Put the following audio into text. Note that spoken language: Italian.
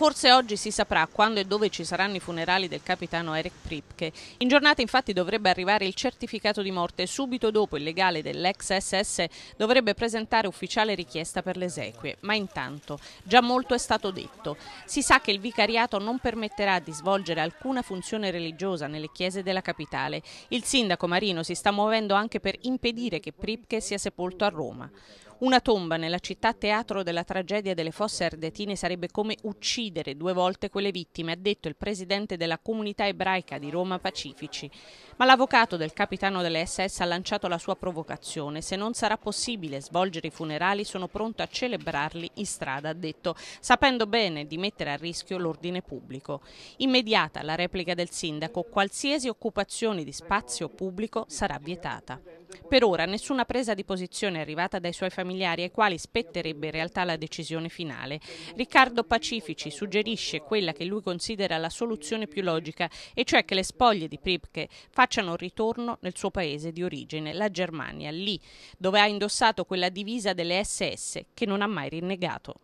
Forse oggi si saprà quando e dove ci saranno i funerali del capitano Eric Pripke. In giornata infatti dovrebbe arrivare il certificato di morte e subito dopo il legale dell'ex SS dovrebbe presentare ufficiale richiesta per le esequie, ma intanto già molto è stato detto. Si sa che il vicariato non permetterà di svolgere alcuna funzione religiosa nelle chiese della capitale. Il sindaco Marino si sta muovendo anche per impedire che Pripke sia sepolto a Roma. Una tomba nella città teatro della tragedia delle fosse ardetine sarebbe come uccidere due volte quelle vittime, ha detto il presidente della comunità ebraica di Roma Pacifici. Ma l'avvocato del capitano delle SS ha lanciato la sua provocazione. Se non sarà possibile svolgere i funerali sono pronto a celebrarli in strada, ha detto, sapendo bene di mettere a rischio l'ordine pubblico. Immediata la replica del sindaco, qualsiasi occupazione di spazio pubblico sarà vietata. Per ora nessuna presa di posizione è arrivata dai suoi familiari ai quali spetterebbe in realtà la decisione finale. Riccardo Pacifici suggerisce quella che lui considera la soluzione più logica, e cioè che le spoglie di Pripke facciano ritorno nel suo paese di origine, la Germania, lì dove ha indossato quella divisa delle SS che non ha mai rinnegato.